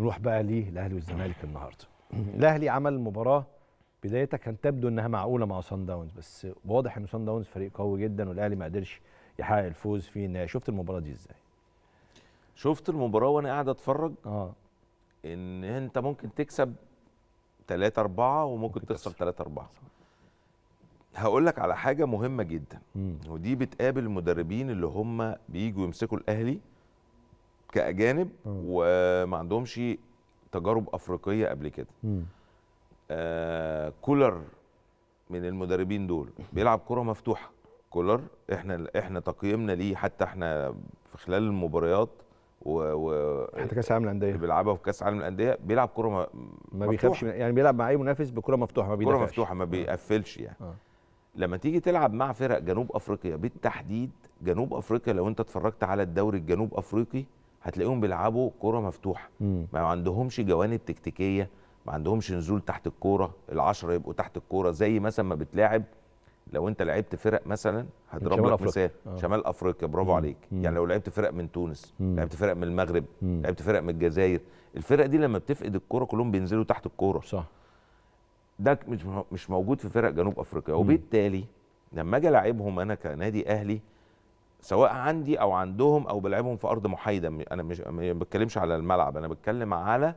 نروح بقى للاهلي والزمالك النهارده الاهلي عمل مباراه بدايتها كانت تبدو انها معقوله مع سان داونز بس واضح ان سان داونز فريق قوي جدا والاهلي ما قدرش يحقق الفوز في النهائي شفت المباراه دي ازاي شفت المباراه وانا قاعد اتفرج اه ان انت ممكن تكسب 3 4 وممكن تخسر 3 4 هقول لك على حاجه مهمه جدا م. ودي بتقابل المدربين اللي هم بييجوا يمسكوا الاهلي كاجانب وما عندهمش تجارب افريقيه قبل كده آه كولر من المدربين دول بيلعب كره مفتوحه كولر احنا احنا تقييمنا ليه حتى احنا في خلال المباريات و, و حتى كاس العالم للانديه بيلعبها في كاس العالم للانديه بيلعب كره ما, ما بيخافش يعني بيلعب مع اي منافس بكره مفتوحه ما بيدافعش كره مفتوحه ما بيقفلش يعني آه. لما تيجي تلعب مع فرق جنوب افريقيا بالتحديد جنوب افريقيا لو انت اتفرجت على الدوري الجنوب افريقي هتلاقيهم بيلعبوا كوره مفتوحه ما عندهمش جوانب تكتيكيه ما عندهمش نزول تحت الكوره العشرة يبقوا تحت الكوره زي مثلا ما بتلاعب لو انت لعبت فرق مثلا هضرب لك مثال آه. شمال افريقيا برافو مم. عليك مم. يعني لو لعبت فرق من تونس مم. لعبت فرق من المغرب مم. لعبت فرق من الجزائر الفرق دي لما بتفقد الكوره كلهم بينزلوا تحت الكوره صح ده مش موجود في فرق جنوب افريقيا وبالتالي لما اجي العبهم انا كنادي اهلي سواء عندي او عندهم او بلعبهم في ارض محايده انا مش ما بتكلمش على الملعب انا بتكلم على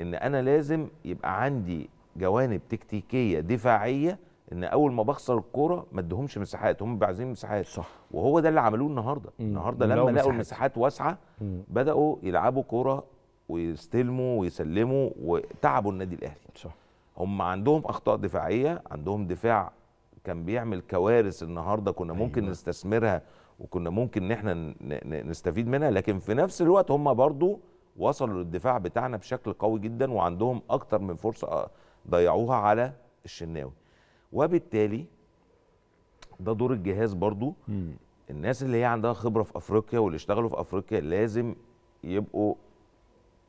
ان انا لازم يبقى عندي جوانب تكتيكيه دفاعيه ان اول ما بخسر الكوره ما اديهمش مساحات هم عايزين مساحات صح وهو ده اللي عملوه النهارده مم. النهارده لما لقوا المساحات واسعه مم. بداوا يلعبوا كوره ويستلموا ويسلموا وتعبوا النادي الاهلي صح هم عندهم اخطاء دفاعيه عندهم دفاع كان بيعمل كوارث النهارده كنا ممكن أيوة. نستثمرها وكنا ممكن ان احنا نستفيد منها لكن في نفس الوقت هم برضو وصلوا للدفاع بتاعنا بشكل قوي جدا وعندهم اكتر من فرصه آه، ضيعوها على الشناوي وبالتالي ده دور الجهاز برضو م. الناس اللي هي عندها خبره في افريقيا واللي اشتغلوا في افريقيا لازم يبقوا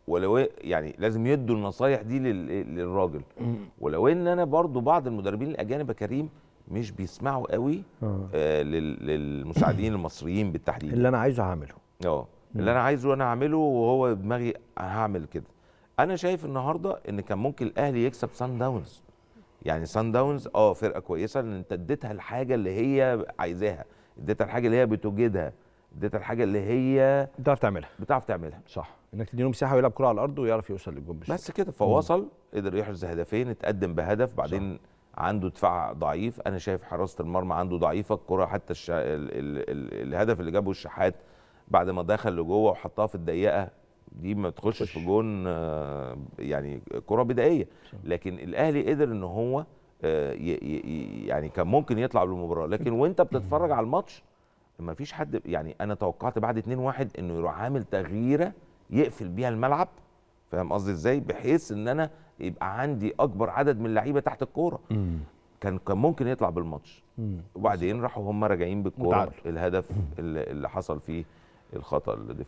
ولو إيه، يعني لازم يدوا النصايح دي للراجل ولو ان انا برضو بعض المدربين الاجانب كريم مش بيسمعوا قوي آه, آه، للمساعدين المصريين بالتحديد اللي انا عايزه هعمله اه اللي انا عايزه انا هعمله وهو دماغي هعمل كده انا شايف النهارده ان كان ممكن الاهلي يكسب سان داونز يعني سان داونز اه فرقه كويسه لان انت اديتها الحاجه اللي هي عايزاها اديتها الحاجه اللي هي بتوجدها اديتها الحاجه اللي هي بتعرف تعملها بتعرف تعملها صح انك تديله مساحه ويلعب كره على الارض ويعرف يوصل للجون بس كده فوصل قدر يحرز هدفين اتقدم بهدف بعدين صح. عنده دفاع ضعيف انا شايف حراسه المرمى عنده ضعيفه الكره حتى الش... ال... ال... ال... الهدف اللي جابه الشحات بعد ما دخل لجوه وحطها في الدقيقه دي ما تخشش في جون آه، يعني كره بدائيه لكن الاهلي قدر ان هو آه، يعني كان ممكن يطلع بالمباراه لكن وانت بتتفرج على الماتش ما فيش حد يعني انا توقعت بعد 2-1 انه يروح عامل تغييره يقفل بيها الملعب فاهم قصدي ازاي بحيث ان انا يبقى عندي اكبر عدد من اللعيبه تحت الكوره كان كان ممكن يطلع بالماتش وبعدين راحوا هم راجعين بالكوره الهدف اللي حصل فيه الخطا